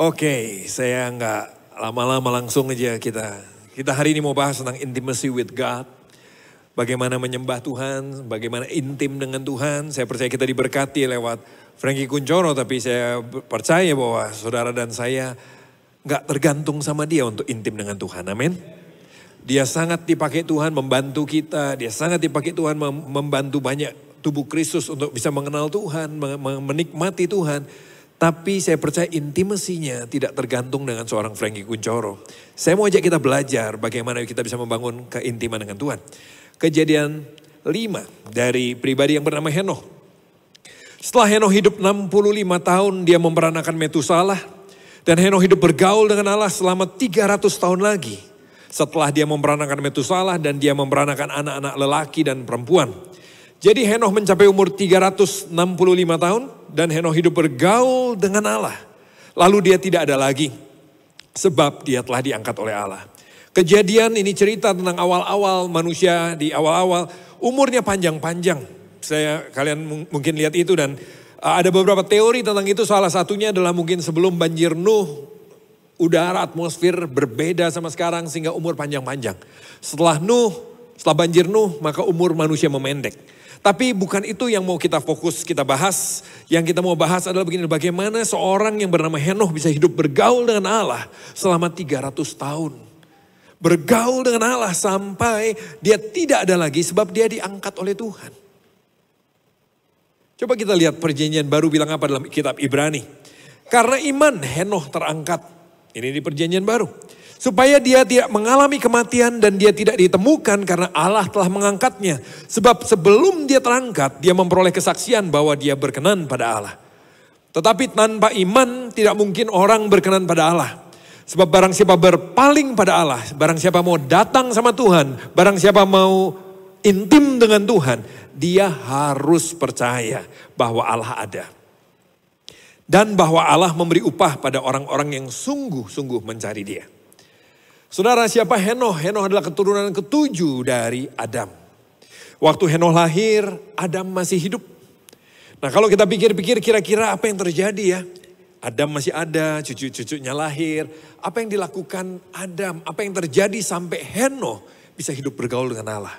Oke, saya nggak lama-lama langsung aja kita. Kita hari ini mau bahas tentang intimacy with God. Bagaimana menyembah Tuhan, bagaimana intim dengan Tuhan. Saya percaya kita diberkati lewat Frankie Kuncoro, tapi saya percaya bahwa saudara dan saya nggak tergantung sama dia untuk intim dengan Tuhan. Amin. Dia sangat dipakai Tuhan membantu kita. Dia sangat dipakai Tuhan membantu banyak tubuh Kristus untuk bisa mengenal Tuhan, menikmati Tuhan tapi saya percaya intimasinya tidak tergantung dengan seorang Frankie Kuncoro. Saya mau ajak kita belajar bagaimana kita bisa membangun keintiman dengan Tuhan. Kejadian 5 dari pribadi yang bernama Henoh. Setelah Henoh hidup 65 tahun dia memperanakan Metusalah. Dan Henoh hidup bergaul dengan Allah selama 300 tahun lagi. Setelah dia memperanakan Metusalah dan dia memperanakan anak-anak lelaki dan perempuan. Jadi Henoh mencapai umur 365 tahun dan Henoh hidup bergaul dengan Allah. Lalu dia tidak ada lagi sebab dia telah diangkat oleh Allah. Kejadian ini cerita tentang awal-awal manusia di awal-awal umurnya panjang-panjang. Saya kalian mungkin lihat itu dan uh, ada beberapa teori tentang itu salah satunya adalah mungkin sebelum banjir Nuh udara atmosfer berbeda sama sekarang sehingga umur panjang-panjang. Setelah Nuh, setelah banjir Nuh maka umur manusia memendek. Tapi bukan itu yang mau kita fokus, kita bahas. Yang kita mau bahas adalah begini, bagaimana seorang yang bernama Henoh bisa hidup bergaul dengan Allah selama 300 tahun. Bergaul dengan Allah sampai dia tidak ada lagi sebab dia diangkat oleh Tuhan. Coba kita lihat perjanjian baru bilang apa dalam kitab Ibrani. Karena iman Henoh terangkat. Ini di perjanjian baru supaya dia tidak mengalami kematian dan dia tidak ditemukan karena Allah telah mengangkatnya. Sebab sebelum dia terangkat, dia memperoleh kesaksian bahwa dia berkenan pada Allah. Tetapi tanpa iman tidak mungkin orang berkenan pada Allah. Sebab barang siapa berpaling pada Allah, barang siapa mau datang sama Tuhan, barang siapa mau intim dengan Tuhan, dia harus percaya bahwa Allah ada dan bahwa Allah memberi upah pada orang-orang yang sungguh-sungguh mencari Dia. Saudara siapa Henoh? Henoh adalah keturunan ketujuh dari Adam. Waktu Henoh lahir, Adam masih hidup. Nah kalau kita pikir-pikir kira-kira apa yang terjadi ya. Adam masih ada, cucu-cucunya lahir. Apa yang dilakukan Adam? Apa yang terjadi sampai Henoh bisa hidup bergaul dengan Allah?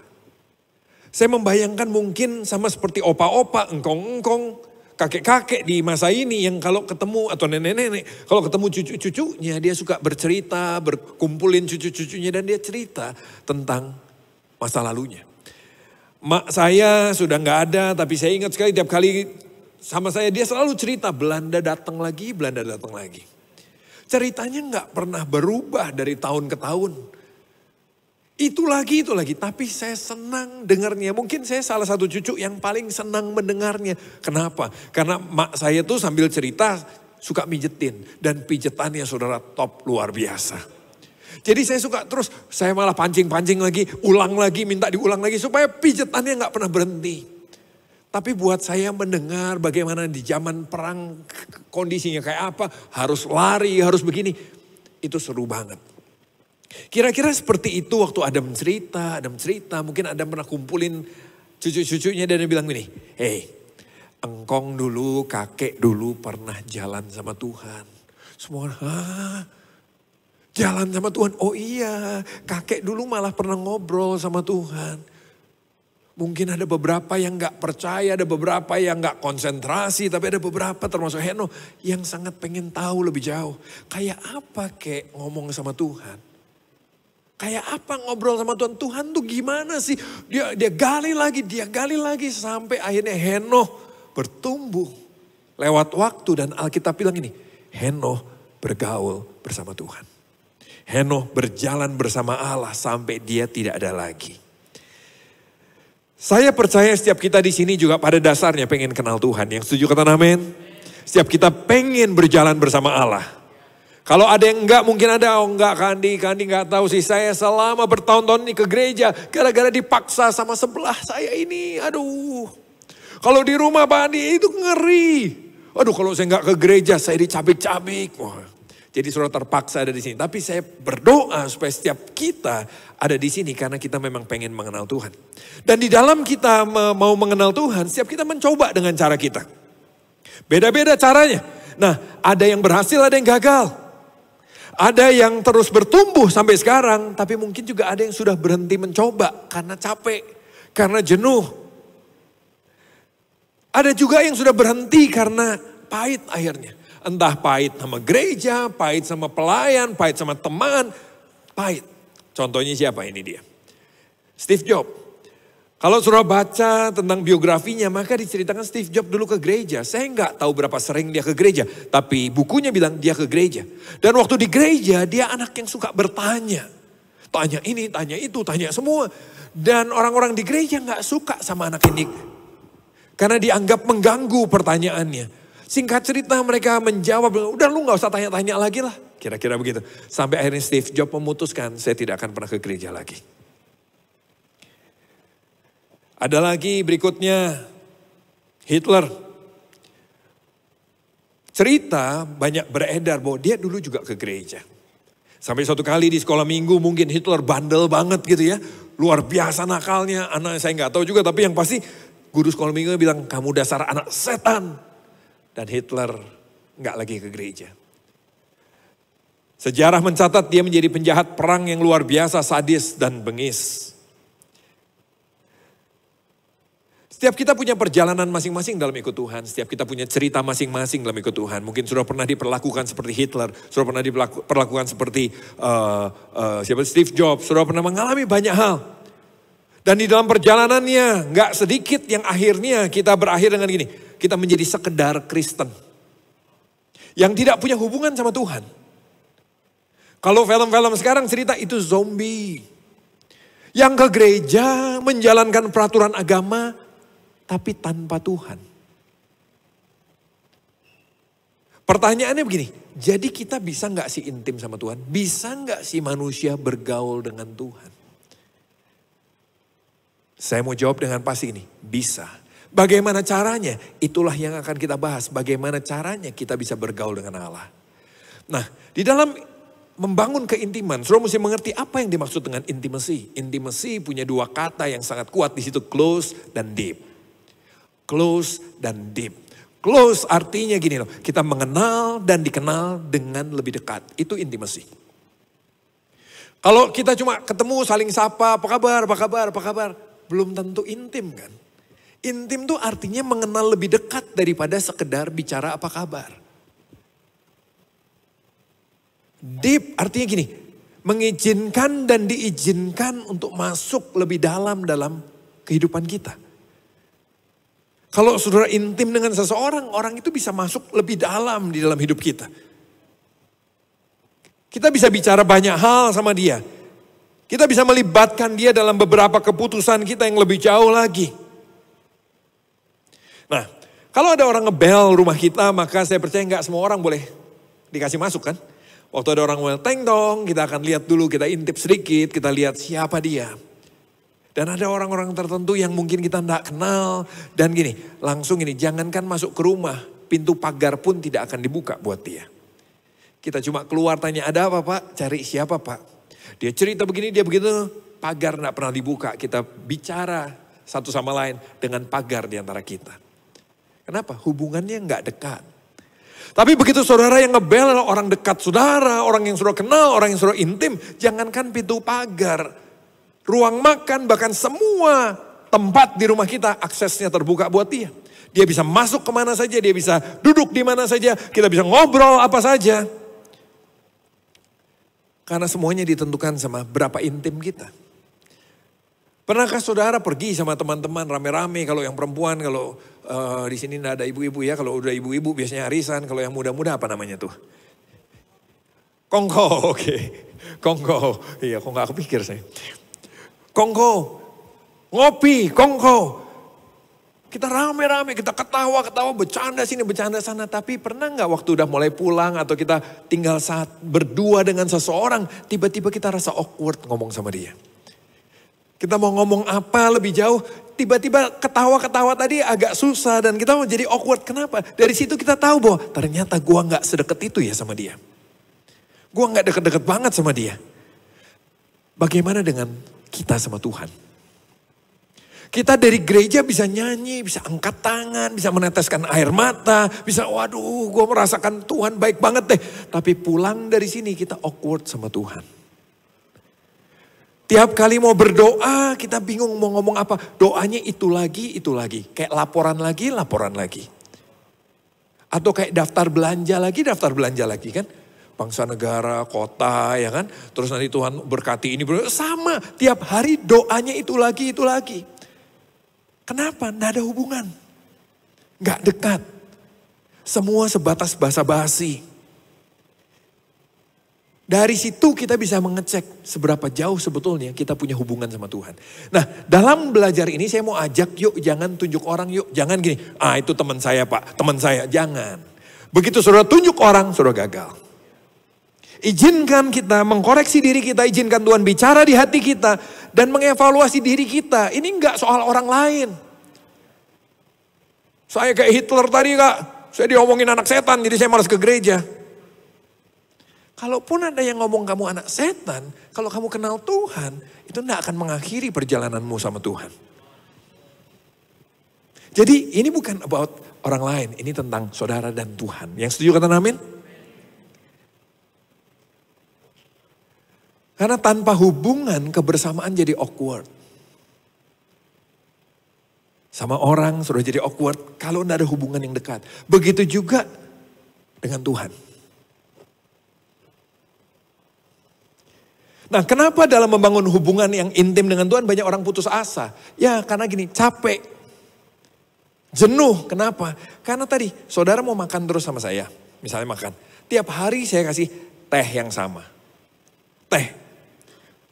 Saya membayangkan mungkin sama seperti opa-opa, engkong-engkong kakek-kakek di masa ini yang kalau ketemu atau nenek-nenek, kalau ketemu cucu-cucunya dia suka bercerita, berkumpulin cucu-cucunya dan dia cerita tentang masa lalunya. Mak saya sudah nggak ada, tapi saya ingat sekali tiap kali sama saya dia selalu cerita Belanda datang lagi, Belanda datang lagi. Ceritanya nggak pernah berubah dari tahun ke tahun. Itu lagi, itu lagi. Tapi saya senang dengarnya. Mungkin saya salah satu cucu yang paling senang mendengarnya. Kenapa? Karena mak saya tuh sambil cerita suka mijetin. Dan pijetannya saudara top luar biasa. Jadi saya suka terus, saya malah pancing-pancing lagi, ulang lagi, minta diulang lagi. Supaya pijetannya gak pernah berhenti. Tapi buat saya mendengar bagaimana di zaman perang kondisinya kayak apa, harus lari, harus begini. Itu seru banget. Kira-kira seperti itu waktu Adam cerita, Adam cerita, mungkin Adam pernah kumpulin cucu-cucunya dan dia bilang gini, "Hei, engkong dulu, kakek dulu pernah jalan sama Tuhan." Semua, ha? Jalan sama Tuhan? Oh iya, kakek dulu malah pernah ngobrol sama Tuhan." Mungkin ada beberapa yang gak percaya, ada beberapa yang gak konsentrasi, tapi ada beberapa termasuk Heno yang sangat pengen tahu lebih jauh. Kayak apa kek ngomong sama Tuhan? Kayak apa ngobrol sama Tuhan? Tuhan tuh gimana sih? Dia dia gali lagi, dia gali lagi sampai akhirnya Henoh bertumbuh lewat waktu dan Alkitab bilang ini, Henoh bergaul bersama Tuhan. Henoh berjalan bersama Allah sampai dia tidak ada lagi. Saya percaya setiap kita di sini juga pada dasarnya pengen kenal Tuhan. Yang setuju kata amin? Setiap kita pengen berjalan bersama Allah. Kalau ada yang enggak, mungkin ada, oh enggak Kandi, Kandi enggak tahu sih. Saya selama bertahun-tahun ini ke gereja, gara-gara dipaksa sama sebelah saya ini, aduh. Kalau di rumah Pak Andi itu ngeri. Aduh kalau saya enggak ke gereja, saya dicabik-cabik. Wah. Jadi sudah terpaksa ada di sini. Tapi saya berdoa supaya setiap kita ada di sini karena kita memang pengen mengenal Tuhan. Dan di dalam kita mau mengenal Tuhan, setiap kita mencoba dengan cara kita. Beda-beda caranya. Nah, ada yang berhasil, ada yang gagal. Ada yang terus bertumbuh sampai sekarang, tapi mungkin juga ada yang sudah berhenti mencoba karena capek, karena jenuh. Ada juga yang sudah berhenti karena pahit akhirnya. Entah pahit sama gereja, pahit sama pelayan, pahit sama teman, pahit. Contohnya siapa ini dia? Steve Jobs. Kalau surah baca tentang biografinya, maka diceritakan Steve Jobs dulu ke gereja. Saya nggak tahu berapa sering dia ke gereja, tapi bukunya bilang dia ke gereja. Dan waktu di gereja, dia anak yang suka bertanya. Tanya ini, tanya itu, tanya semua. Dan orang-orang di gereja nggak suka sama anak ini. Karena dianggap mengganggu pertanyaannya. Singkat cerita mereka menjawab, udah lu nggak usah tanya-tanya lagi lah. Kira-kira begitu. Sampai akhirnya Steve Jobs memutuskan, saya tidak akan pernah ke gereja lagi. Ada lagi berikutnya Hitler. Cerita banyak beredar bahwa dia dulu juga ke gereja. Sampai suatu kali di sekolah minggu mungkin Hitler bandel banget gitu ya. Luar biasa nakalnya. Anak saya nggak tahu juga tapi yang pasti guru sekolah minggu bilang kamu dasar anak setan. Dan Hitler nggak lagi ke gereja. Sejarah mencatat dia menjadi penjahat perang yang luar biasa, sadis dan bengis. Setiap kita punya perjalanan masing-masing dalam ikut Tuhan. Setiap kita punya cerita masing-masing dalam ikut Tuhan. Mungkin sudah pernah diperlakukan seperti Hitler. Sudah pernah diperlakukan seperti uh, uh, siapa Steve Jobs. Sudah pernah mengalami banyak hal. Dan di dalam perjalanannya nggak sedikit yang akhirnya kita berakhir dengan gini. Kita menjadi sekedar Kristen. Yang tidak punya hubungan sama Tuhan. Kalau film-film sekarang cerita itu zombie. Yang ke gereja menjalankan peraturan agama tapi tanpa Tuhan. Pertanyaannya begini, jadi kita bisa nggak sih intim sama Tuhan? Bisa nggak sih manusia bergaul dengan Tuhan? Saya mau jawab dengan pasti ini, bisa. Bagaimana caranya? Itulah yang akan kita bahas. Bagaimana caranya kita bisa bergaul dengan Allah. Nah, di dalam membangun keintiman, saudara mesti mengerti apa yang dimaksud dengan intimasi. Intimasi punya dua kata yang sangat kuat di situ, close dan deep. Close dan deep. Close artinya gini loh, kita mengenal dan dikenal dengan lebih dekat. Itu intimasi. Kalau kita cuma ketemu saling sapa, apa kabar, apa kabar, apa kabar, belum tentu intim kan. Intim tuh artinya mengenal lebih dekat daripada sekedar bicara apa kabar. Deep artinya gini, mengizinkan dan diizinkan untuk masuk lebih dalam dalam kehidupan kita. Kalau saudara intim dengan seseorang, orang itu bisa masuk lebih dalam di dalam hidup kita. Kita bisa bicara banyak hal sama dia. Kita bisa melibatkan dia dalam beberapa keputusan kita yang lebih jauh lagi. Nah, kalau ada orang ngebel rumah kita, maka saya percaya nggak semua orang boleh dikasih masuk kan. Waktu ada orang well teng kita akan lihat dulu, kita intip sedikit, kita lihat siapa dia. Dan ada orang-orang tertentu yang mungkin kita tidak kenal. Dan gini, langsung ini jangankan masuk ke rumah, pintu pagar pun tidak akan dibuka buat dia. Kita cuma keluar tanya, ada apa pak? Cari siapa pak? Dia cerita begini, dia begitu, pagar tidak pernah dibuka. Kita bicara satu sama lain dengan pagar di antara kita. Kenapa? Hubungannya nggak dekat. Tapi begitu saudara yang ngebel orang dekat saudara, orang yang sudah kenal, orang yang sudah intim, jangankan pintu pagar ruang makan, bahkan semua tempat di rumah kita aksesnya terbuka buat dia. Dia bisa masuk kemana saja, dia bisa duduk di mana saja, kita bisa ngobrol apa saja. Karena semuanya ditentukan sama berapa intim kita. Pernahkah saudara pergi sama teman-teman rame-rame kalau yang perempuan kalau uh, di sini ada ibu-ibu ya kalau udah ibu-ibu biasanya arisan kalau yang muda-muda apa namanya tuh kongko oke okay. kongko iya kok nggak kepikir saya kongko. Ngopi, kongko. Kita rame-rame, kita ketawa-ketawa, bercanda sini, bercanda sana. Tapi pernah nggak waktu udah mulai pulang atau kita tinggal saat berdua dengan seseorang, tiba-tiba kita rasa awkward ngomong sama dia. Kita mau ngomong apa lebih jauh, tiba-tiba ketawa-ketawa tadi agak susah dan kita mau jadi awkward. Kenapa? Dari situ kita tahu bahwa ternyata gua nggak sedekat itu ya sama dia. Gua nggak deket-deket banget sama dia. Bagaimana dengan kita sama Tuhan? Kita dari gereja bisa nyanyi, bisa angkat tangan, bisa meneteskan air mata, bisa waduh gue merasakan Tuhan baik banget deh. Tapi pulang dari sini kita awkward sama Tuhan. Tiap kali mau berdoa kita bingung mau ngomong apa. Doanya itu lagi, itu lagi. Kayak laporan lagi, laporan lagi. Atau kayak daftar belanja lagi, daftar belanja lagi kan bangsa negara, kota ya kan. Terus nanti Tuhan berkati ini. Sama tiap hari doanya itu lagi, itu lagi. Kenapa? Nggak ada hubungan. Nggak dekat. Semua sebatas basa-basi. Dari situ kita bisa mengecek seberapa jauh sebetulnya kita punya hubungan sama Tuhan. Nah, dalam belajar ini saya mau ajak yuk jangan tunjuk orang yuk. Jangan gini, ah itu teman saya pak, teman saya. Jangan. Begitu saudara tunjuk orang, saudara gagal. Izinkan kita mengkoreksi diri kita, izinkan Tuhan bicara di hati kita dan mengevaluasi diri kita. Ini enggak soal orang lain. Saya kayak Hitler tadi kak, saya diomongin anak setan jadi saya malas ke gereja. Kalaupun ada yang ngomong kamu anak setan, kalau kamu kenal Tuhan, itu enggak akan mengakhiri perjalananmu sama Tuhan. Jadi ini bukan about orang lain, ini tentang saudara dan Tuhan. Yang setuju kata amin? Karena tanpa hubungan kebersamaan jadi awkward. Sama orang sudah jadi awkward kalau tidak ada hubungan yang dekat. Begitu juga dengan Tuhan. Nah kenapa dalam membangun hubungan yang intim dengan Tuhan banyak orang putus asa? Ya karena gini capek. Jenuh, kenapa? Karena tadi saudara mau makan terus sama saya. Misalnya makan. Tiap hari saya kasih teh yang sama. Teh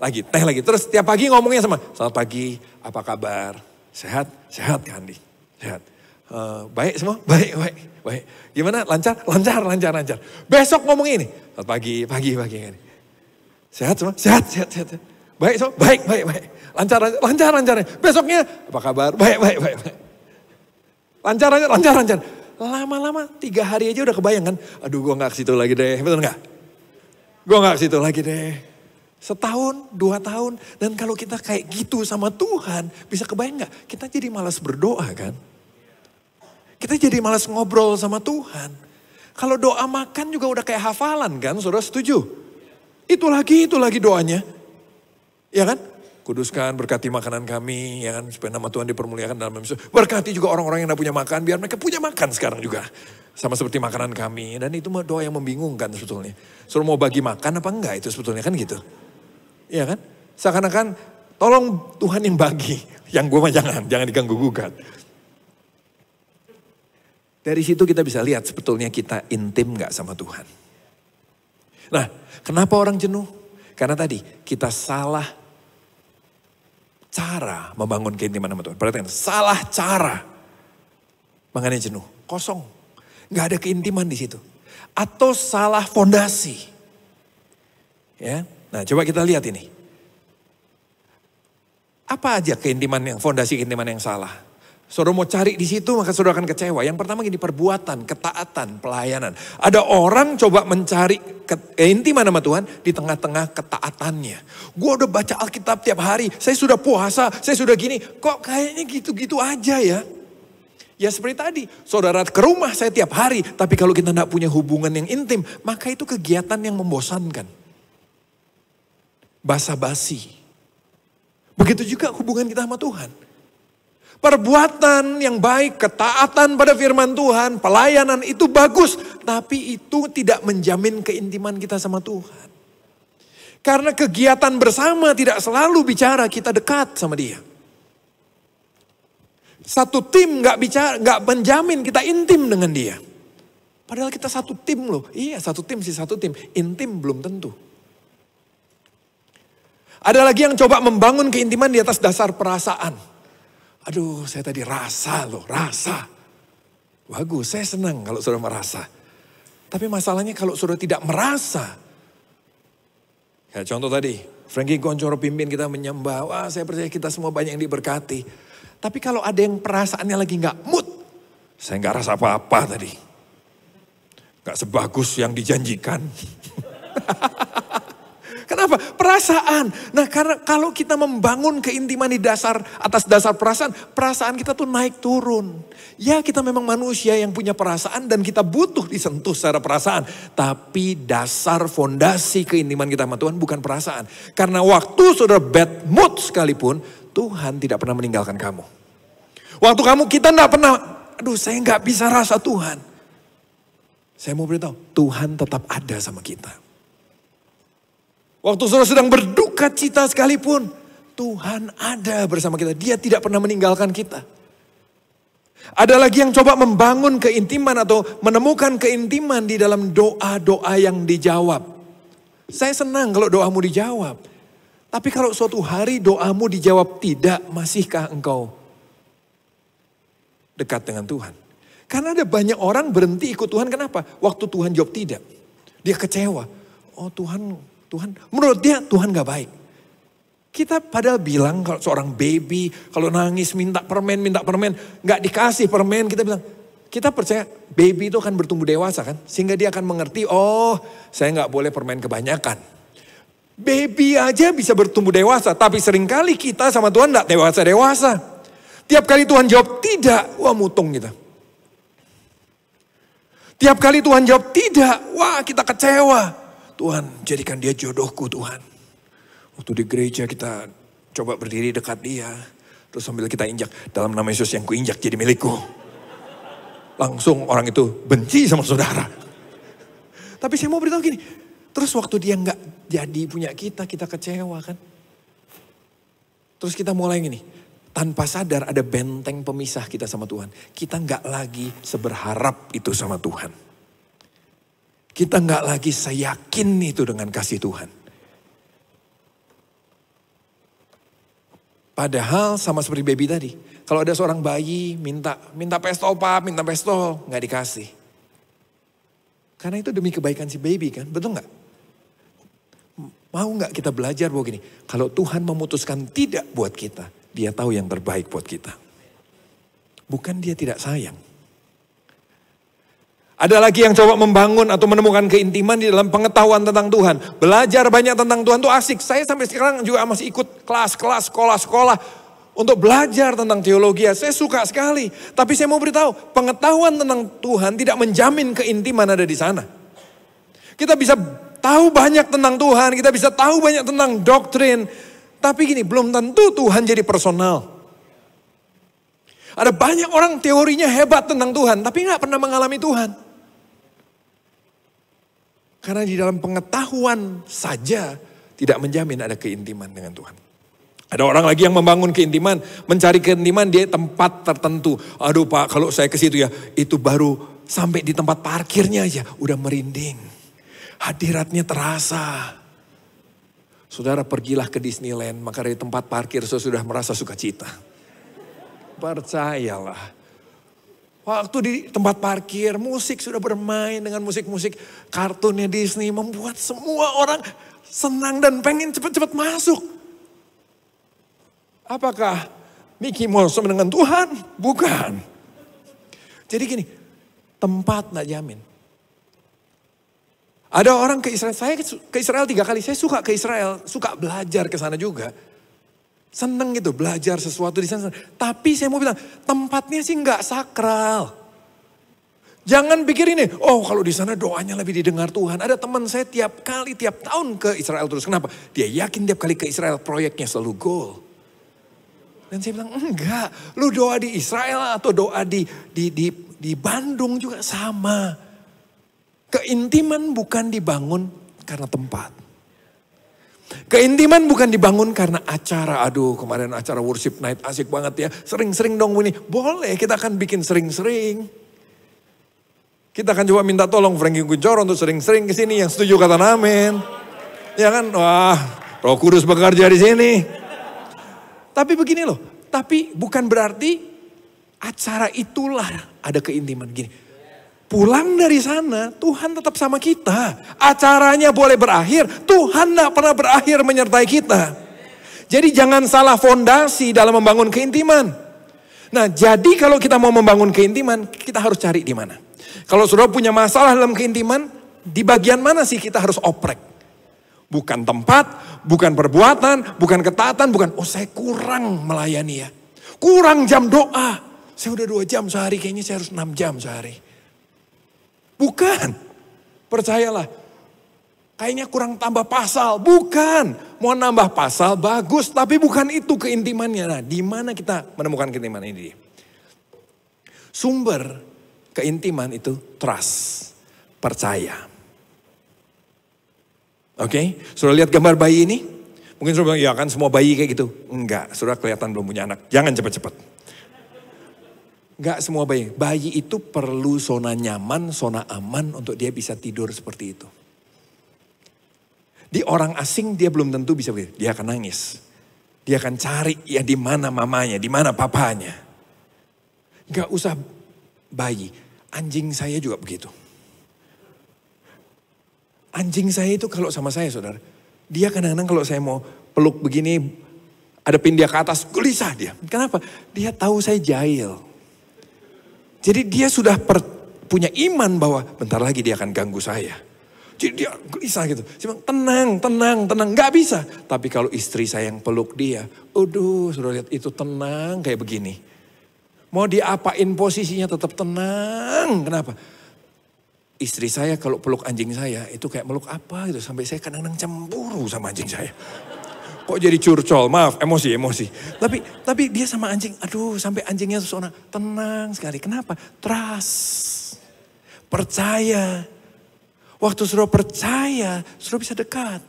lagi, teh lagi. Terus tiap pagi ngomongnya sama, selamat pagi, apa kabar? Sehat? Sehat Kandi, sehat. Uh, baik semua? Baik, baik, baik. Gimana? Lancar? Lancar, lancar, lancar. Besok ngomong ini, selamat pagi, pagi, pagi. Kandi. Sehat semua? Sehat, sehat, sehat. sehat. Baik semua? Baik, baik, baik. Lancar, lancar, lancar, lancar. Besoknya, apa kabar? Baik, baik, baik. baik. Lancar, lancar, lancar, lancar. Lama-lama tiga hari aja udah kebayang kan. Aduh gue gak ke situ lagi deh, betul gak? Gue gak ke situ lagi deh Setahun, dua tahun. Dan kalau kita kayak gitu sama Tuhan, bisa kebayang gak? Kita jadi malas berdoa kan? Kita jadi malas ngobrol sama Tuhan. Kalau doa makan juga udah kayak hafalan kan, saudara setuju? Itu lagi, itu lagi doanya. Ya kan? Kuduskan, berkati makanan kami, ya kan? Supaya nama Tuhan dipermuliakan dalam Yesus. Berkati juga orang-orang yang tidak punya makan, biar mereka punya makan sekarang juga. Sama seperti makanan kami. Dan itu doa yang membingungkan sebetulnya. Suruh mau bagi makan apa enggak itu sebetulnya kan gitu. Iya kan? Seakan-akan tolong Tuhan yang bagi. Yang gue mah jangan, jangan diganggu-gugat. Dari situ kita bisa lihat sebetulnya kita intim gak sama Tuhan. Nah, kenapa orang jenuh? Karena tadi kita salah cara membangun keintiman sama Tuhan. Perhatikan, salah cara. mengenai jenuh, kosong. Gak ada keintiman di situ. Atau salah fondasi. Ya, Nah coba kita lihat ini. Apa aja keintiman yang fondasi keintiman yang salah? Saudara mau cari di situ maka saudara akan kecewa. Yang pertama gini perbuatan, ketaatan, pelayanan. Ada orang coba mencari keintiman sama Tuhan di tengah-tengah ketaatannya. Gue udah baca Alkitab tiap hari, saya sudah puasa, saya sudah gini. Kok kayaknya gitu-gitu aja ya? Ya seperti tadi, saudara ke rumah saya tiap hari. Tapi kalau kita tidak punya hubungan yang intim, maka itu kegiatan yang membosankan basa-basi. Begitu juga hubungan kita sama Tuhan. Perbuatan yang baik, ketaatan pada firman Tuhan, pelayanan itu bagus, tapi itu tidak menjamin keintiman kita sama Tuhan. Karena kegiatan bersama tidak selalu bicara kita dekat sama Dia. Satu tim nggak bicara, nggak menjamin kita intim dengan Dia. Padahal kita satu tim loh. Iya, satu tim sih satu tim. Intim belum tentu. Ada lagi yang coba membangun keintiman di atas dasar perasaan. Aduh, saya tadi rasa loh, rasa. Bagus, saya senang kalau sudah merasa. Tapi masalahnya kalau sudah tidak merasa. Kayak contoh tadi, Frankie Goncoro pimpin kita menyembah. Wah, saya percaya kita semua banyak yang diberkati. Tapi kalau ada yang perasaannya lagi nggak mood. Saya nggak rasa apa-apa tadi. Gak sebagus yang dijanjikan. Karena apa? Perasaan. Nah karena kalau kita membangun keintiman di dasar atas dasar perasaan, perasaan kita tuh naik turun. Ya kita memang manusia yang punya perasaan dan kita butuh disentuh secara perasaan. Tapi dasar fondasi keintiman kita sama Tuhan bukan perasaan. Karena waktu sudah bad mood sekalipun, Tuhan tidak pernah meninggalkan kamu. Waktu kamu kita tidak pernah, aduh saya nggak bisa rasa Tuhan. Saya mau beritahu, Tuhan tetap ada sama kita. Waktu saudara sedang berduka cita sekalipun, Tuhan ada bersama kita. Dia tidak pernah meninggalkan kita. Ada lagi yang coba membangun keintiman atau menemukan keintiman di dalam doa-doa yang dijawab. Saya senang kalau doamu dijawab. Tapi kalau suatu hari doamu dijawab tidak, masihkah engkau dekat dengan Tuhan? Karena ada banyak orang berhenti ikut Tuhan. Kenapa? Waktu Tuhan jawab tidak. Dia kecewa. Oh Tuhan Tuhan, menurut dia Tuhan gak baik. Kita padahal bilang kalau seorang baby, kalau nangis minta permen, minta permen, gak dikasih permen, kita bilang, kita percaya baby itu akan bertumbuh dewasa kan, sehingga dia akan mengerti, oh saya nggak boleh permen kebanyakan. Baby aja bisa bertumbuh dewasa, tapi seringkali kita sama Tuhan gak dewasa-dewasa. Tiap kali Tuhan jawab tidak, wah mutung kita. Tiap kali Tuhan jawab tidak, wah kita kecewa. Tuhan jadikan dia jodohku Tuhan. Waktu di gereja kita coba berdiri dekat dia. Terus sambil kita injak, dalam nama Yesus yang kuinjak jadi milikku. Langsung orang itu benci sama saudara. Tapi saya mau beritahu gini, terus waktu dia nggak jadi punya kita, kita kecewa kan. Terus kita mulai gini, tanpa sadar ada benteng pemisah kita sama Tuhan. Kita nggak lagi seberharap itu sama Tuhan. Kita nggak lagi seyakin itu dengan kasih Tuhan. Padahal sama seperti baby tadi. Kalau ada seorang bayi minta, minta pestol pak, minta pestol, nggak dikasih. Karena itu demi kebaikan si baby kan, betul nggak? Mau nggak kita belajar begini? kalau Tuhan memutuskan tidak buat kita, dia tahu yang terbaik buat kita. Bukan dia tidak sayang. Ada lagi yang coba membangun atau menemukan keintiman di dalam pengetahuan tentang Tuhan. Belajar banyak tentang Tuhan itu asik. Saya sampai sekarang juga masih ikut kelas-kelas, sekolah-sekolah untuk belajar tentang teologi. Saya suka sekali. Tapi saya mau beritahu, pengetahuan tentang Tuhan tidak menjamin keintiman ada di sana. Kita bisa tahu banyak tentang Tuhan, kita bisa tahu banyak tentang doktrin. Tapi gini, belum tentu Tuhan jadi personal. Ada banyak orang teorinya hebat tentang Tuhan, tapi nggak pernah mengalami Tuhan. Karena di dalam pengetahuan saja tidak menjamin ada keintiman dengan Tuhan. Ada orang lagi yang membangun keintiman, mencari keintiman di tempat tertentu. Aduh Pak, kalau saya ke situ ya, itu baru sampai di tempat parkirnya aja udah merinding. Hadiratnya terasa. Saudara pergilah ke Disneyland, maka dari tempat parkir saya sudah merasa sukacita. Percayalah, Waktu di tempat parkir, musik sudah bermain dengan musik-musik kartunnya Disney. Membuat semua orang senang dan pengen cepat-cepat masuk. Apakah Mickey Mouse sama dengan Tuhan? Bukan. Jadi gini, tempat gak jamin. Ada orang ke Israel, saya ke Israel tiga kali, saya suka ke Israel, suka belajar ke sana juga. Seneng gitu belajar sesuatu di sana. Tapi saya mau bilang tempatnya sih nggak sakral. Jangan pikir ini, oh kalau di sana doanya lebih didengar Tuhan. Ada teman saya tiap kali, tiap tahun ke Israel terus. Kenapa? Dia yakin tiap kali ke Israel proyeknya selalu goal. Dan saya bilang, enggak, lu doa di Israel atau doa di, di, di, di Bandung juga sama. Keintiman bukan dibangun karena tempat. Keintiman bukan dibangun karena acara. Aduh kemarin acara worship night asik banget ya. Sering-sering dong ini. Boleh kita akan bikin sering-sering. Kita akan coba minta tolong Frankie Kunchoro untuk sering-sering ke sini. Yang setuju kata amin. Ya kan? Wah roh kudus bekerja di sini. Tapi begini loh. Tapi bukan berarti acara itulah ada keintiman. Gini, Pulang dari sana, Tuhan tetap sama kita. Acaranya boleh berakhir, Tuhan tidak pernah berakhir menyertai kita. Jadi jangan salah fondasi dalam membangun keintiman. Nah, jadi kalau kita mau membangun keintiman, kita harus cari di mana. Kalau sudah punya masalah dalam keintiman, di bagian mana sih kita harus oprek? Bukan tempat, bukan perbuatan, bukan ketaatan, bukan, oh saya kurang melayani ya. Kurang jam doa. Saya udah dua jam sehari, kayaknya saya harus enam jam sehari. Bukan. Percayalah. Kayaknya kurang tambah pasal. Bukan. Mau nambah pasal bagus. Tapi bukan itu keintimannya. Nah di mana kita menemukan keintiman ini? Sumber keintiman itu trust. Percaya. Oke, okay? sudah lihat gambar bayi ini? Mungkin sudah bilang, ya kan semua bayi kayak gitu. Enggak, sudah kelihatan belum punya anak. Jangan cepat-cepat. Gak semua bayi. Bayi itu perlu zona nyaman, zona aman untuk dia bisa tidur seperti itu. Di orang asing dia belum tentu bisa begitu. Dia akan nangis. Dia akan cari ya di mana mamanya, di mana papanya. Gak usah bayi. Anjing saya juga begitu. Anjing saya itu kalau sama saya saudara. Dia kadang-kadang kalau saya mau peluk begini. Ada pin dia ke atas, gelisah dia. Kenapa? Dia tahu saya jahil. Jadi dia sudah per, punya iman bahwa bentar lagi dia akan ganggu saya. Jadi dia gelisah gitu. Saya bilang, tenang, tenang, tenang. Gak bisa. Tapi kalau istri saya yang peluk dia. Aduh, sudah lihat itu tenang kayak begini. Mau diapain posisinya tetap tenang. Kenapa? Istri saya kalau peluk anjing saya itu kayak meluk apa gitu. Sampai saya kadang-kadang cemburu sama anjing saya kok jadi curcol, maaf emosi emosi. Tapi tapi dia sama anjing, aduh sampai anjingnya susona tenang sekali. Kenapa? Trust, percaya. Waktu suruh percaya, suruh bisa dekat.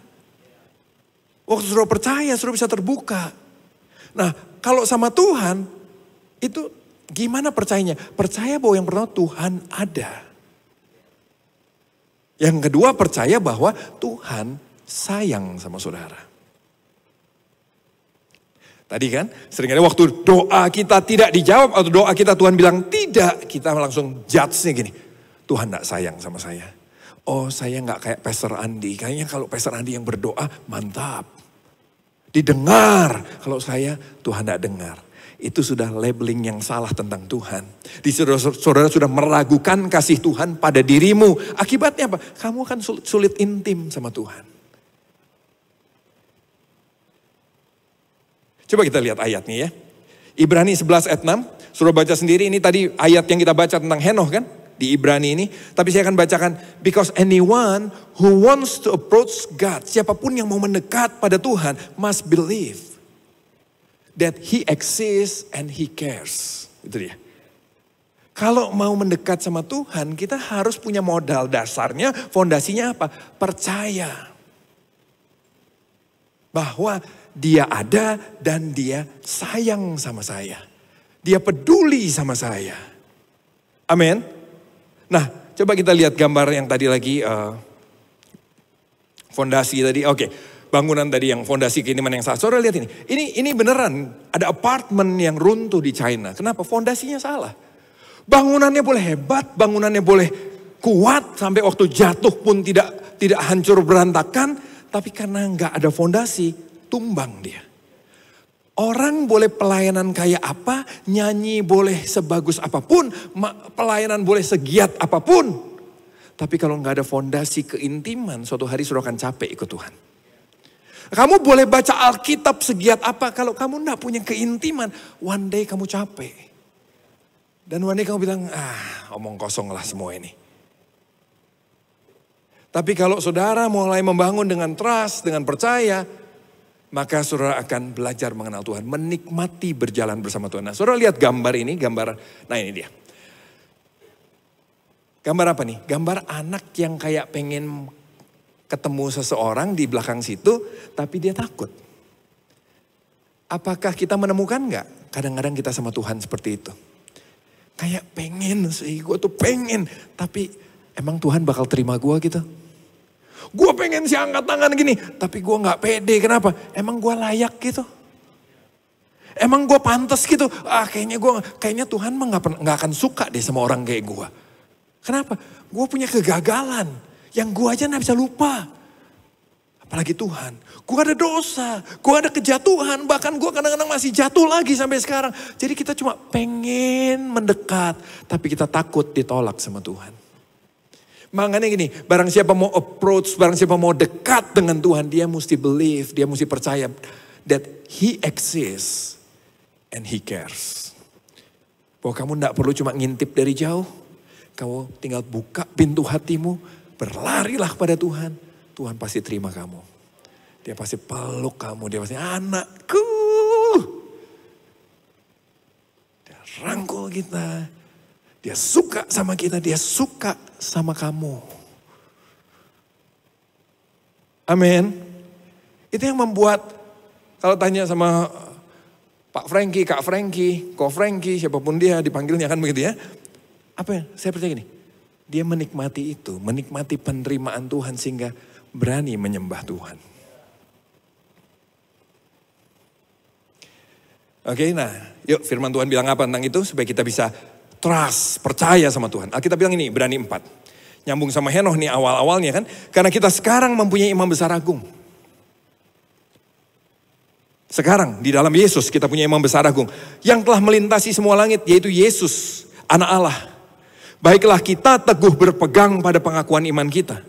Waktu suruh percaya, suruh bisa terbuka. Nah kalau sama Tuhan, itu gimana percayanya? Percaya bahwa yang pertama Tuhan ada. Yang kedua percaya bahwa Tuhan sayang sama saudara. Tadi kan, seringnya waktu doa kita tidak dijawab atau doa kita Tuhan bilang tidak, kita langsung judge-nya gini. Tuhan gak sayang sama saya. Oh saya gak kayak Pastor Andi, kayaknya kalau Pastor Andi yang berdoa mantap. Didengar, kalau saya Tuhan gak dengar. Itu sudah labeling yang salah tentang Tuhan. Di saudara-saudara sudah meragukan kasih Tuhan pada dirimu. Akibatnya apa? Kamu akan sulit, sulit intim sama Tuhan. Coba kita lihat ayatnya ya. Ibrani 11 ayat 6, suruh baca sendiri ini tadi ayat yang kita baca tentang Henoh kan di Ibrani ini. Tapi saya akan bacakan because anyone who wants to approach God, siapapun yang mau mendekat pada Tuhan must believe that he exists and he cares. Itu dia. Kalau mau mendekat sama Tuhan, kita harus punya modal dasarnya, fondasinya apa? Percaya. Bahwa dia ada dan dia sayang sama saya. Dia peduli sama saya. Amin. Nah, coba kita lihat gambar yang tadi lagi uh, fondasi tadi. Oke. Okay bangunan tadi yang fondasi mana yang salah. Saudara lihat ini, ini ini beneran ada apartemen yang runtuh di China. Kenapa? Fondasinya salah. Bangunannya boleh hebat, bangunannya boleh kuat sampai waktu jatuh pun tidak tidak hancur berantakan, tapi karena nggak ada fondasi, tumbang dia. Orang boleh pelayanan kayak apa, nyanyi boleh sebagus apapun, pelayanan boleh segiat apapun. Tapi kalau nggak ada fondasi keintiman, suatu hari sudah akan capek ikut Tuhan. Kamu boleh baca Alkitab segiat apa, kalau kamu nggak punya keintiman, one day kamu capek. Dan one day kamu bilang, ah omong kosong lah semua ini. Tapi kalau saudara mulai membangun dengan trust, dengan percaya, maka saudara akan belajar mengenal Tuhan, menikmati berjalan bersama Tuhan. Nah, saudara lihat gambar ini, gambar, nah ini dia. Gambar apa nih? Gambar anak yang kayak pengen ketemu seseorang di belakang situ, tapi dia takut. Apakah kita menemukan nggak? Kadang-kadang kita sama Tuhan seperti itu. Kayak pengen sih, gue tuh pengen. Tapi emang Tuhan bakal terima gue gitu? Gue pengen sih angkat tangan gini, tapi gue gak pede. Kenapa? Emang gue layak gitu? Emang gue pantas gitu? Ah kayaknya gue, kayaknya Tuhan mah gak akan suka deh sama orang kayak gue. Kenapa? Gue punya kegagalan yang gue aja gak bisa lupa. Apalagi Tuhan, gue ada dosa, gue ada kejatuhan, bahkan gue kadang-kadang masih jatuh lagi sampai sekarang. Jadi kita cuma pengen mendekat, tapi kita takut ditolak sama Tuhan. Makanya gini, barang siapa mau approach, barang siapa mau dekat dengan Tuhan, dia mesti believe, dia mesti percaya that He exists and He cares. Bahwa kamu tidak perlu cuma ngintip dari jauh, kamu tinggal buka pintu hatimu, berlarilah pada Tuhan, Tuhan pasti terima kamu. Dia pasti peluk kamu, dia pasti anakku. Dia rangkul kita, dia suka sama kita, dia suka sama kamu. Amin. Itu yang membuat kalau tanya sama Pak Frankie, Kak Frankie, Ko Frankie, siapapun dia dipanggilnya kan begitu ya. Apa yang Saya percaya gini. Dia menikmati itu, menikmati penerimaan Tuhan sehingga berani menyembah Tuhan. Oke, nah yuk firman Tuhan bilang apa tentang itu supaya kita bisa Trust, percaya sama Tuhan. Alkitab ah, bilang ini, berani empat. Nyambung sama Henoh nih awal-awalnya kan. Karena kita sekarang mempunyai imam besar agung. Sekarang di dalam Yesus kita punya imam besar agung. Yang telah melintasi semua langit yaitu Yesus, anak Allah. Baiklah kita teguh berpegang pada pengakuan iman kita.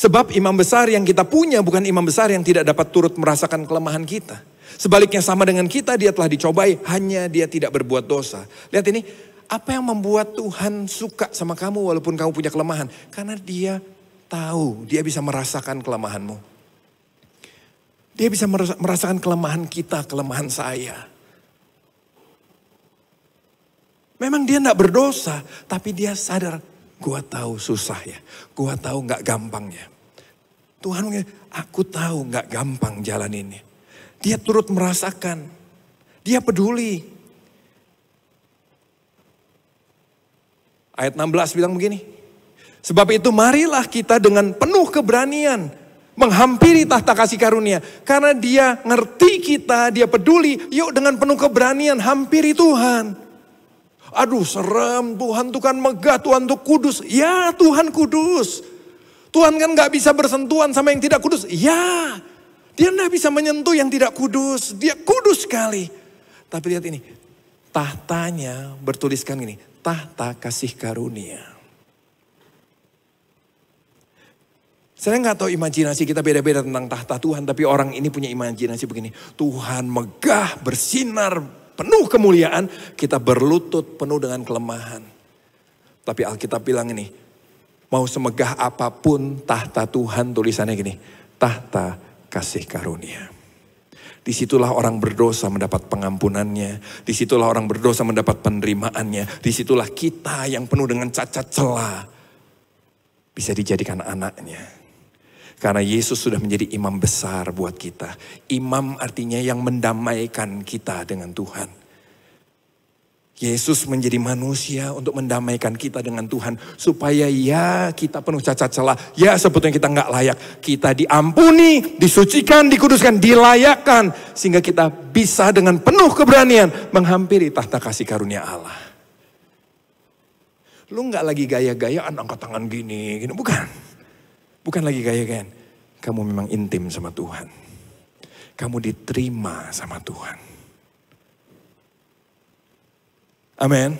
Sebab imam besar yang kita punya bukan imam besar yang tidak dapat turut merasakan kelemahan kita. Sebaliknya sama dengan kita, dia telah dicobai, hanya dia tidak berbuat dosa. Lihat ini, apa yang membuat Tuhan suka sama kamu walaupun kamu punya kelemahan? Karena dia tahu, dia bisa merasakan kelemahanmu. Dia bisa merasakan kelemahan kita, kelemahan saya. Memang dia tidak berdosa, tapi dia sadar, gua tahu susah ya, gua tahu nggak gampang ya. Tuhan aku tahu nggak gampang jalan ini. Dia turut merasakan, dia peduli, Ayat 16 bilang begini. Sebab itu marilah kita dengan penuh keberanian menghampiri tahta kasih karunia. Karena dia ngerti kita, dia peduli. Yuk dengan penuh keberanian hampiri Tuhan. Aduh serem, Tuhan tuh kan megah, Tuhan tuh kudus. Ya Tuhan kudus. Tuhan kan gak bisa bersentuhan sama yang tidak kudus. Ya, dia gak bisa menyentuh yang tidak kudus. Dia kudus sekali. Tapi lihat ini, tahtanya bertuliskan gini, tahta kasih karunia. Saya nggak tahu imajinasi kita beda-beda tentang tahta Tuhan, tapi orang ini punya imajinasi begini. Tuhan megah, bersinar, penuh kemuliaan, kita berlutut penuh dengan kelemahan. Tapi Alkitab bilang ini, mau semegah apapun tahta Tuhan tulisannya gini, tahta kasih karunia. Disitulah orang berdosa mendapat pengampunannya. Disitulah orang berdosa mendapat penerimaannya. Disitulah kita yang penuh dengan cacat celah bisa dijadikan anaknya. Karena Yesus sudah menjadi imam besar buat kita. Imam artinya yang mendamaikan kita dengan Tuhan. Yesus menjadi manusia untuk mendamaikan kita dengan Tuhan. Supaya ya kita penuh cacat celah. Ya sebetulnya kita nggak layak. Kita diampuni, disucikan, dikuduskan, dilayakkan. Sehingga kita bisa dengan penuh keberanian menghampiri tahta kasih karunia Allah. Lu nggak lagi gaya-gayaan angkat tangan gini, gini. Bukan. Bukan lagi gaya-gayaan. Kamu memang intim sama Tuhan. Kamu diterima sama Tuhan Amin.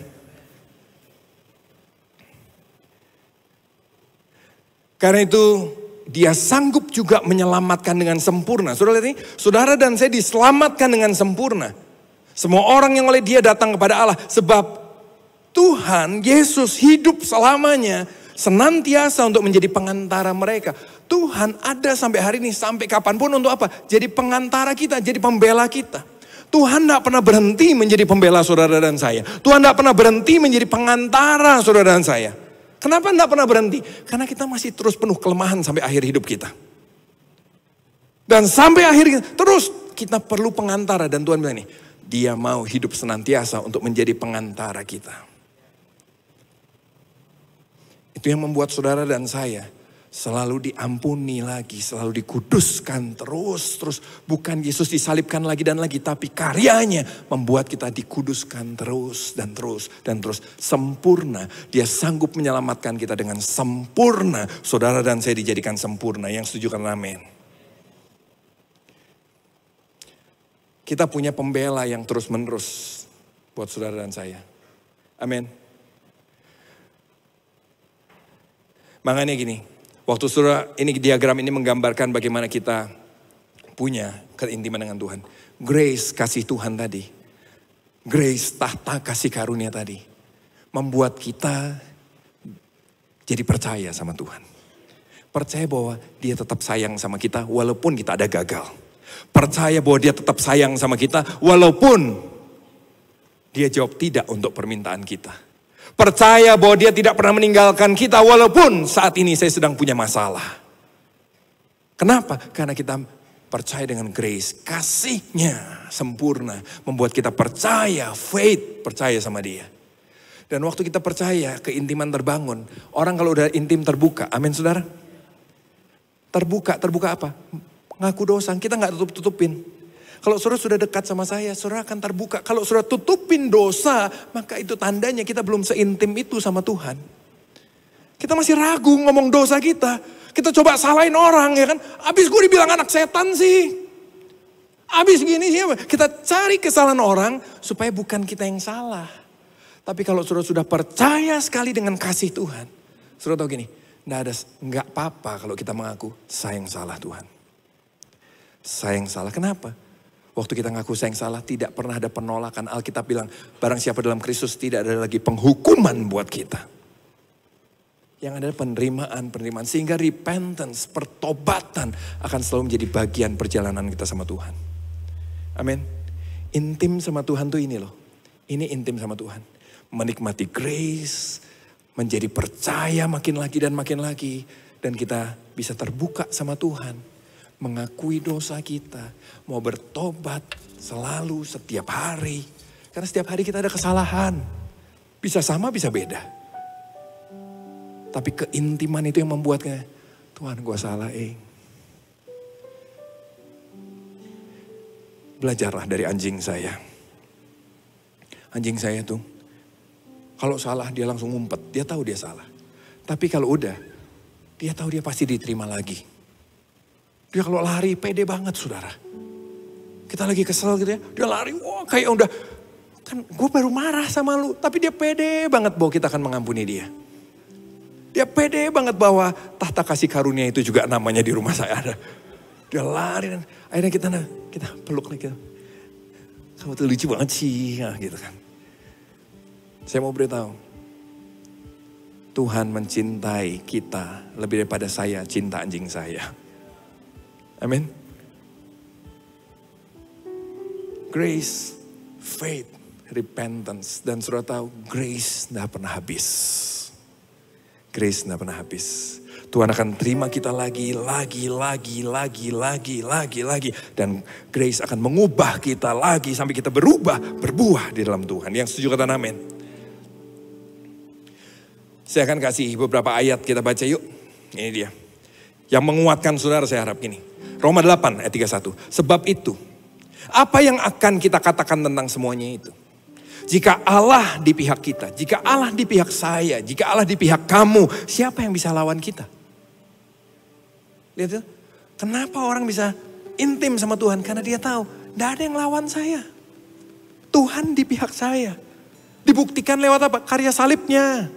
Karena itu dia sanggup juga menyelamatkan dengan sempurna. Saudara lihat ini, saudara dan saya diselamatkan dengan sempurna. Semua orang yang oleh dia datang kepada Allah. Sebab Tuhan, Yesus hidup selamanya senantiasa untuk menjadi pengantara mereka. Tuhan ada sampai hari ini, sampai kapanpun untuk apa? Jadi pengantara kita, jadi pembela kita. Tuhan tidak pernah berhenti menjadi pembela saudara dan saya. Tuhan tidak pernah berhenti menjadi pengantara saudara dan saya. Kenapa tidak pernah berhenti? Karena kita masih terus penuh kelemahan sampai akhir hidup kita. Dan sampai akhir terus kita perlu pengantara dan Tuhan bilang ini, dia mau hidup senantiasa untuk menjadi pengantara kita. Itu yang membuat saudara dan saya selalu diampuni lagi, selalu dikuduskan terus, terus bukan Yesus disalibkan lagi dan lagi, tapi karyanya membuat kita dikuduskan terus dan terus dan terus sempurna. Dia sanggup menyelamatkan kita dengan sempurna. Saudara dan saya dijadikan sempurna. Yang setuju kan amin. Kita punya pembela yang terus-menerus buat saudara dan saya. Amin. Makanya gini, Waktu saudara, ini diagram ini menggambarkan bagaimana kita punya keintiman dengan Tuhan. Grace kasih Tuhan tadi. Grace tahta kasih karunia tadi. Membuat kita jadi percaya sama Tuhan. Percaya bahwa dia tetap sayang sama kita walaupun kita ada gagal. Percaya bahwa dia tetap sayang sama kita walaupun dia jawab tidak untuk permintaan kita. Percaya bahwa dia tidak pernah meninggalkan kita walaupun saat ini saya sedang punya masalah. Kenapa? Karena kita percaya dengan grace. Kasihnya sempurna membuat kita percaya, faith percaya sama dia. Dan waktu kita percaya, keintiman terbangun. Orang kalau udah intim terbuka, amin saudara? Terbuka, terbuka apa? Ngaku dosa, kita nggak tutup-tutupin. Kalau saudara sudah dekat sama saya, saudara akan terbuka. Kalau saudara tutupin dosa, maka itu tandanya kita belum seintim itu sama Tuhan. Kita masih ragu ngomong dosa kita. Kita coba salahin orang ya kan. Abis gue dibilang anak setan sih. Abis gini sih, Kita cari kesalahan orang supaya bukan kita yang salah. Tapi kalau saudara sudah percaya sekali dengan kasih Tuhan. Saudara tahu gini, nggak ada nggak apa-apa kalau kita mengaku saya yang salah Tuhan. Saya yang salah. Kenapa? Waktu kita ngaku sayang salah tidak pernah ada penolakan. Alkitab bilang barang siapa dalam Kristus tidak ada lagi penghukuman buat kita. Yang ada penerimaan, penerimaan. Sehingga repentance, pertobatan akan selalu menjadi bagian perjalanan kita sama Tuhan. Amin. Intim sama Tuhan tuh ini loh. Ini intim sama Tuhan. Menikmati grace, menjadi percaya makin lagi dan makin lagi. Dan kita bisa terbuka sama Tuhan mengakui dosa kita, mau bertobat selalu setiap hari. Karena setiap hari kita ada kesalahan. Bisa sama, bisa beda. Tapi keintiman itu yang membuatnya, Tuhan gue salah eh. Belajarlah dari anjing saya. Anjing saya tuh, kalau salah dia langsung ngumpet, dia tahu dia salah. Tapi kalau udah, dia tahu dia pasti diterima lagi dia kalau lari pede banget saudara. Kita lagi kesel gitu ya. Dia lari, wah wow, kayak udah. Kan gue baru marah sama lu. Tapi dia pede banget bahwa kita akan mengampuni dia. Dia pede banget bahwa tahta kasih karunia itu juga namanya di rumah saya ada. Dia lari dan akhirnya kita nah, kita peluk lagi. Gitu. Kamu tuh lucu banget sih, nah, gitu kan. Saya mau beritahu, Tuhan mencintai kita lebih daripada saya cinta anjing saya. Amin. Grace, faith, repentance. Dan sudah tahu, grace tidak pernah habis. Grace tidak pernah habis. Tuhan akan terima kita lagi, lagi, lagi, lagi, lagi, lagi, lagi. Dan grace akan mengubah kita lagi sampai kita berubah, berbuah di dalam Tuhan. Yang setuju kata amin. Saya akan kasih beberapa ayat kita baca yuk. Ini dia. Yang menguatkan saudara saya harap gini. Roma 8 ayat 31. Sebab itu, apa yang akan kita katakan tentang semuanya itu? Jika Allah di pihak kita, jika Allah di pihak saya, jika Allah di pihak kamu, siapa yang bisa lawan kita? Lihat itu, kenapa orang bisa intim sama Tuhan? Karena dia tahu, tidak ada yang lawan saya. Tuhan di pihak saya. Dibuktikan lewat apa? Karya salibnya.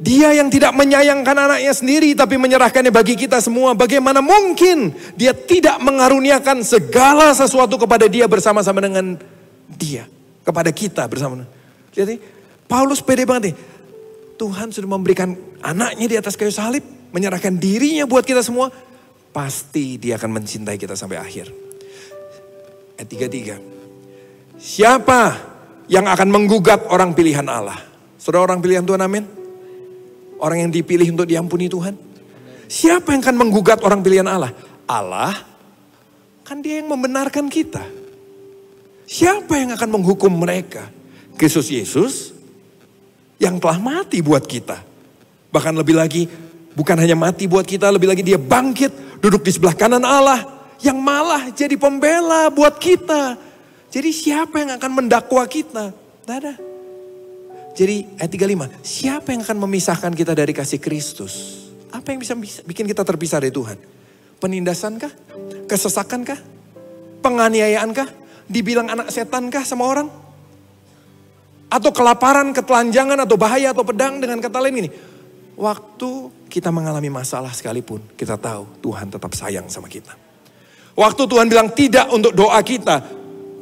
Dia yang tidak menyayangkan anaknya sendiri tapi menyerahkannya bagi kita semua. Bagaimana mungkin dia tidak mengaruniakan segala sesuatu kepada dia bersama-sama dengan dia. Kepada kita bersama. Lihat Jadi Paulus pede banget nih. Tuhan sudah memberikan anaknya di atas kayu salib. Menyerahkan dirinya buat kita semua. Pasti dia akan mencintai kita sampai akhir. Ayat 33. Siapa yang akan menggugat orang pilihan Allah? Saudara orang pilihan Tuhan amin? orang yang dipilih untuk diampuni Tuhan? Siapa yang akan menggugat orang pilihan Allah? Allah, kan dia yang membenarkan kita. Siapa yang akan menghukum mereka? Kristus Yesus yang telah mati buat kita. Bahkan lebih lagi, bukan hanya mati buat kita, lebih lagi dia bangkit, duduk di sebelah kanan Allah, yang malah jadi pembela buat kita. Jadi siapa yang akan mendakwa kita? Tidak ada. Jadi ayat 35, siapa yang akan memisahkan kita dari kasih Kristus? Apa yang bisa bikin kita terpisah dari Tuhan? Penindasankah? Kesesakankah? Penganiayaankah? Dibilang anak setankah sama orang? Atau kelaparan, ketelanjangan, atau bahaya, atau pedang dengan kata lain ini? Waktu kita mengalami masalah sekalipun, kita tahu Tuhan tetap sayang sama kita. Waktu Tuhan bilang tidak untuk doa kita,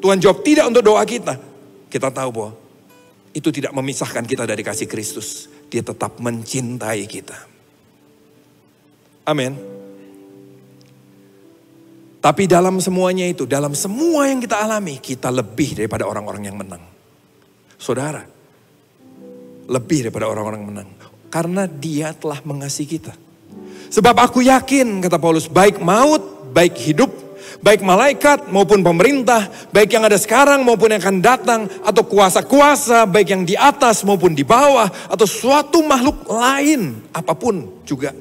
Tuhan jawab tidak untuk doa kita. Kita tahu bahwa itu tidak memisahkan kita dari kasih Kristus. Dia tetap mencintai kita. Amin. Tapi dalam semuanya itu, dalam semua yang kita alami, kita lebih daripada orang-orang yang menang. Saudara, lebih daripada orang-orang menang. Karena dia telah mengasihi kita. Sebab aku yakin, kata Paulus, baik maut, baik hidup, baik malaikat maupun pemerintah, baik yang ada sekarang maupun yang akan datang, atau kuasa-kuasa, baik yang di atas maupun di bawah, atau suatu makhluk lain, apapun juga,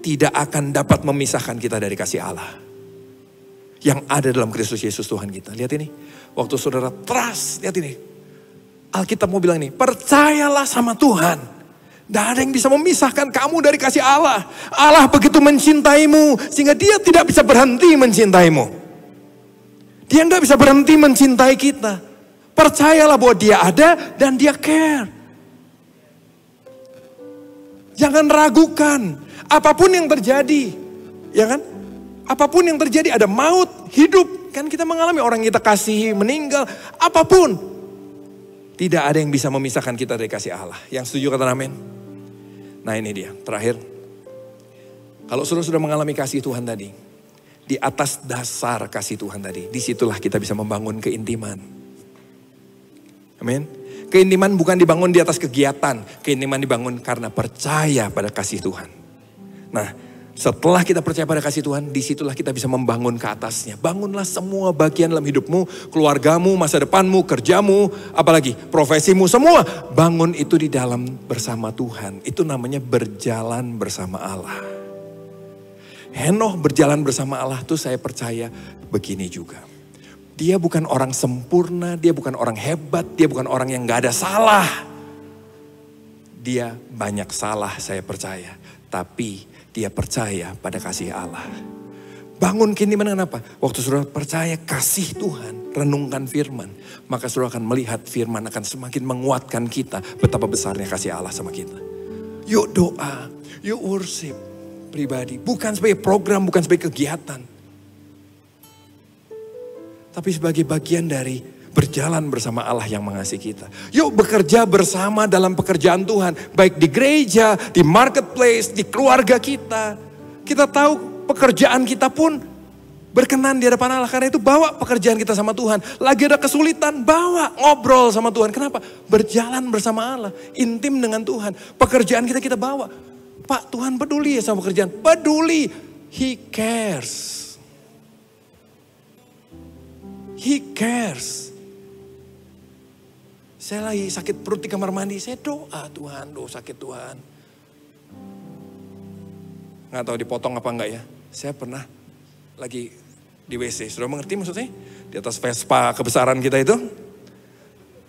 tidak akan dapat memisahkan kita dari kasih Allah yang ada dalam Kristus Yesus Tuhan kita. Lihat ini, waktu saudara trust, lihat ini. Alkitab mau bilang ini, percayalah sama Tuhan tidak ada yang bisa memisahkan kamu dari kasih Allah. Allah begitu mencintaimu sehingga dia tidak bisa berhenti mencintaimu. Dia nggak bisa berhenti mencintai kita. Percayalah bahwa dia ada dan dia care. Jangan ragukan apapun yang terjadi, ya kan? Apapun yang terjadi ada maut, hidup, kan kita mengalami orang yang kita kasihi meninggal, apapun. Tidak ada yang bisa memisahkan kita dari kasih Allah. Yang setuju kata amin? Nah ini dia, terakhir. Kalau saudara sudah mengalami kasih Tuhan tadi, di atas dasar kasih Tuhan tadi, disitulah kita bisa membangun keintiman. Amin. Keintiman bukan dibangun di atas kegiatan, keintiman dibangun karena percaya pada kasih Tuhan. Nah, setelah kita percaya pada kasih Tuhan, disitulah kita bisa membangun ke atasnya. Bangunlah semua bagian dalam hidupmu, keluargamu, masa depanmu, kerjamu, apalagi profesimu, semua. Bangun itu di dalam bersama Tuhan. Itu namanya berjalan bersama Allah. Henoh berjalan bersama Allah tuh saya percaya begini juga. Dia bukan orang sempurna, dia bukan orang hebat, dia bukan orang yang gak ada salah. Dia banyak salah saya percaya. Tapi dia percaya pada kasih Allah. Bangun kini mana kenapa? Waktu saudara percaya kasih Tuhan, renungkan firman. Maka saudara akan melihat firman akan semakin menguatkan kita. Betapa besarnya kasih Allah sama kita. Yuk doa, yuk worship pribadi. Bukan sebagai program, bukan sebagai kegiatan. Tapi sebagai bagian dari berjalan bersama Allah yang mengasihi kita. Yuk bekerja bersama dalam pekerjaan Tuhan, baik di gereja, di marketplace, di keluarga kita. Kita tahu pekerjaan kita pun berkenan di hadapan Allah. Karena itu bawa pekerjaan kita sama Tuhan. Lagi ada kesulitan, bawa ngobrol sama Tuhan. Kenapa? Berjalan bersama Allah, intim dengan Tuhan. Pekerjaan kita kita bawa. Pak Tuhan peduli ya sama pekerjaan. Peduli. He cares. He cares. Saya lagi sakit perut di kamar mandi, saya doa Tuhan, doa sakit Tuhan. Nggak tahu dipotong apa enggak ya. Saya pernah lagi di WC. Sudah mengerti maksudnya? Di atas Vespa kebesaran kita itu.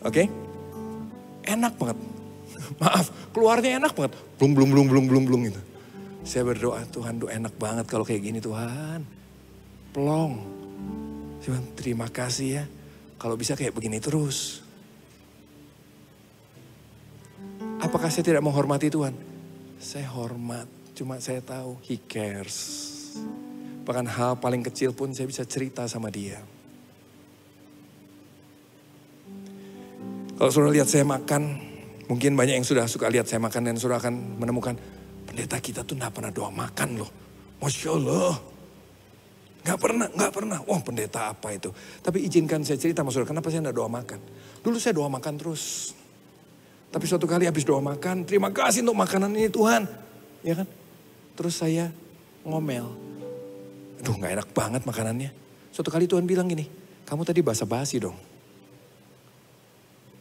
Oke. Okay? Enak banget. Maaf, keluarnya enak banget. Belum, belum, belum, belum, belum, belum gitu. Saya berdoa, Tuhan doa enak banget kalau kayak gini Tuhan. Pelong. terima kasih ya. Kalau bisa kayak begini terus. Apakah saya tidak menghormati Tuhan? Saya hormat, cuma saya tahu He cares. Bahkan hal paling kecil pun saya bisa cerita sama dia. Kalau sudah lihat saya makan, mungkin banyak yang sudah suka lihat saya makan dan sudah akan menemukan, pendeta kita tuh nggak pernah doa makan loh. Masya Allah. nggak pernah, nggak pernah. Wah pendeta apa itu. Tapi izinkan saya cerita mas saudara, kenapa saya gak doa makan. Dulu saya doa makan terus. Tapi suatu kali habis doa makan, terima kasih untuk makanan ini Tuhan. Ya kan? Terus saya ngomel. Aduh gak enak banget makanannya. Suatu kali Tuhan bilang gini, kamu tadi basa-basi dong.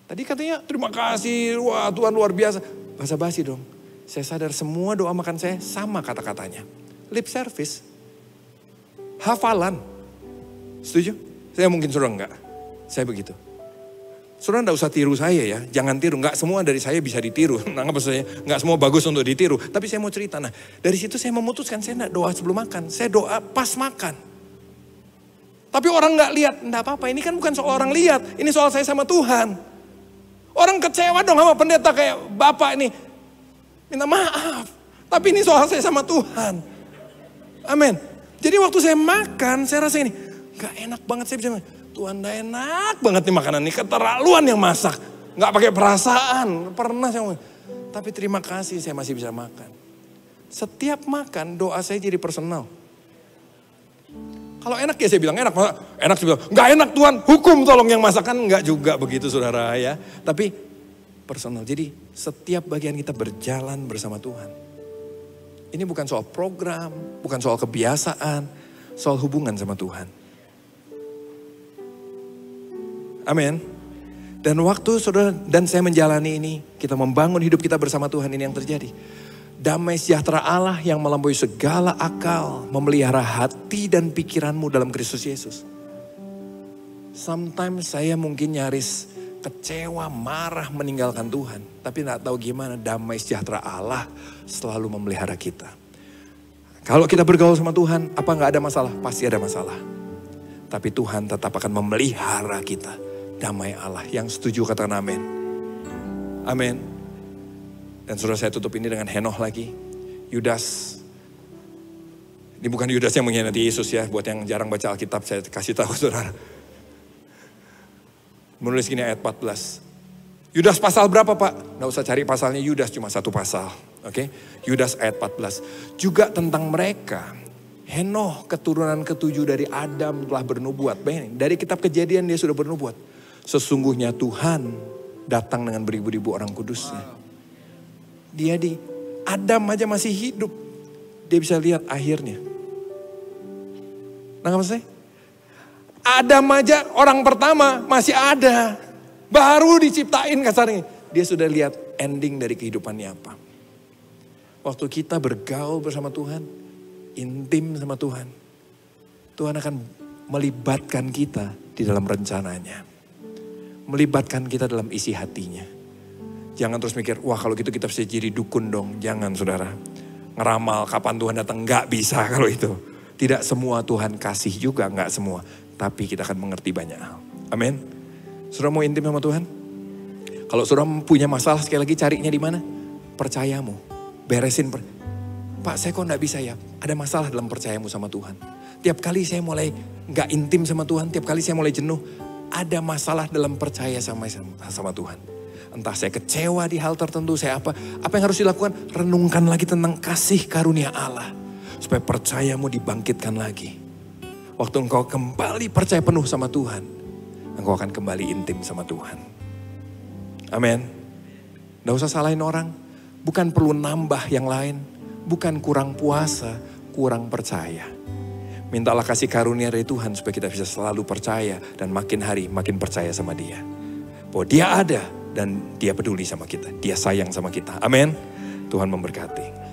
Tadi katanya terima kasih, wah Tuhan luar biasa. Basa-basi dong. Saya sadar semua doa makan saya sama kata-katanya. Lip service. Hafalan. Setuju? Saya mungkin suruh enggak. Saya begitu. Saudara tidak usah tiru saya ya, jangan tiru. Nggak semua dari saya bisa ditiru. Nggak maksudnya, nggak semua bagus untuk ditiru. Tapi saya mau cerita. Nah, dari situ saya memutuskan saya tidak doa sebelum makan. Saya doa pas makan. Tapi orang nggak lihat, nggak apa-apa. Ini kan bukan soal orang lihat, ini soal saya sama Tuhan. Orang kecewa dong sama pendeta kayak bapak ini. Minta maaf. Tapi ini soal saya sama Tuhan. Amin. Jadi waktu saya makan, saya rasa ini, nggak enak banget saya bisa makan Tuhan dah enak banget nih makanan ini keterlaluan yang masak. Nggak pakai perasaan, pernah saya ngomong. Tapi terima kasih saya masih bisa makan. Setiap makan doa saya jadi personal. Kalau enak ya saya bilang enak, enak saya bilang nggak enak Tuhan, hukum tolong yang masakan nggak juga begitu saudara ya. Tapi personal. Jadi setiap bagian kita berjalan bersama Tuhan. Ini bukan soal program, bukan soal kebiasaan, soal hubungan sama Tuhan. Amin. Dan waktu saudara dan saya menjalani ini, kita membangun hidup kita bersama Tuhan ini yang terjadi. Damai sejahtera Allah yang melampaui segala akal, memelihara hati dan pikiranmu dalam Kristus Yesus. Sometimes saya mungkin nyaris kecewa, marah meninggalkan Tuhan. Tapi tidak tahu gimana damai sejahtera Allah selalu memelihara kita. Kalau kita bergaul sama Tuhan, apa nggak ada masalah? Pasti ada masalah. Tapi Tuhan tetap akan memelihara kita damai Allah. Yang setuju katakan amin. Amin. Dan sudah saya tutup ini dengan Henoh lagi. Yudas. Ini bukan Yudas yang mengkhianati Yesus ya. Buat yang jarang baca Alkitab saya kasih tahu saudara. Menulis gini ayat 14. Yudas pasal berapa pak? Nggak usah cari pasalnya Yudas cuma satu pasal. Oke, okay? Yudas ayat 14. Juga tentang mereka, Henoh keturunan ketujuh dari Adam telah bernubuat. Bayangin, dari kitab kejadian dia sudah bernubuat. Sesungguhnya Tuhan datang dengan beribu-ribu orang kudusnya. Dia di Adam aja masih hidup. Dia bisa lihat akhirnya. apa nah, sih? Adam aja orang pertama masih ada. Baru diciptain kasarnya. Dia sudah lihat ending dari kehidupannya apa. Waktu kita bergaul bersama Tuhan, intim sama Tuhan, Tuhan akan melibatkan kita di dalam rencananya melibatkan kita dalam isi hatinya. Jangan terus mikir, wah kalau gitu kita bisa jadi dukun dong. Jangan saudara. Ngeramal kapan Tuhan datang, nggak bisa kalau itu. Tidak semua Tuhan kasih juga, nggak semua. Tapi kita akan mengerti banyak hal. Amin. Saudara mau intim sama Tuhan? Kalau saudara punya masalah sekali lagi carinya di mana? Percayamu. Beresin. Per Pak saya kok nggak bisa ya? Ada masalah dalam percayamu sama Tuhan. Tiap kali saya mulai nggak intim sama Tuhan, tiap kali saya mulai jenuh, ada masalah dalam percaya sama sama Tuhan. Entah saya kecewa di hal tertentu, saya apa, apa yang harus dilakukan? Renungkan lagi tentang kasih karunia Allah. Supaya percayamu dibangkitkan lagi. Waktu engkau kembali percaya penuh sama Tuhan, engkau akan kembali intim sama Tuhan. Amin. Tidak usah salahin orang. Bukan perlu nambah yang lain. Bukan kurang puasa, kurang percaya. Mintalah kasih karunia dari Tuhan supaya kita bisa selalu percaya dan makin hari makin percaya sama dia. Bahwa dia ada dan dia peduli sama kita. Dia sayang sama kita. Amin. Tuhan memberkati.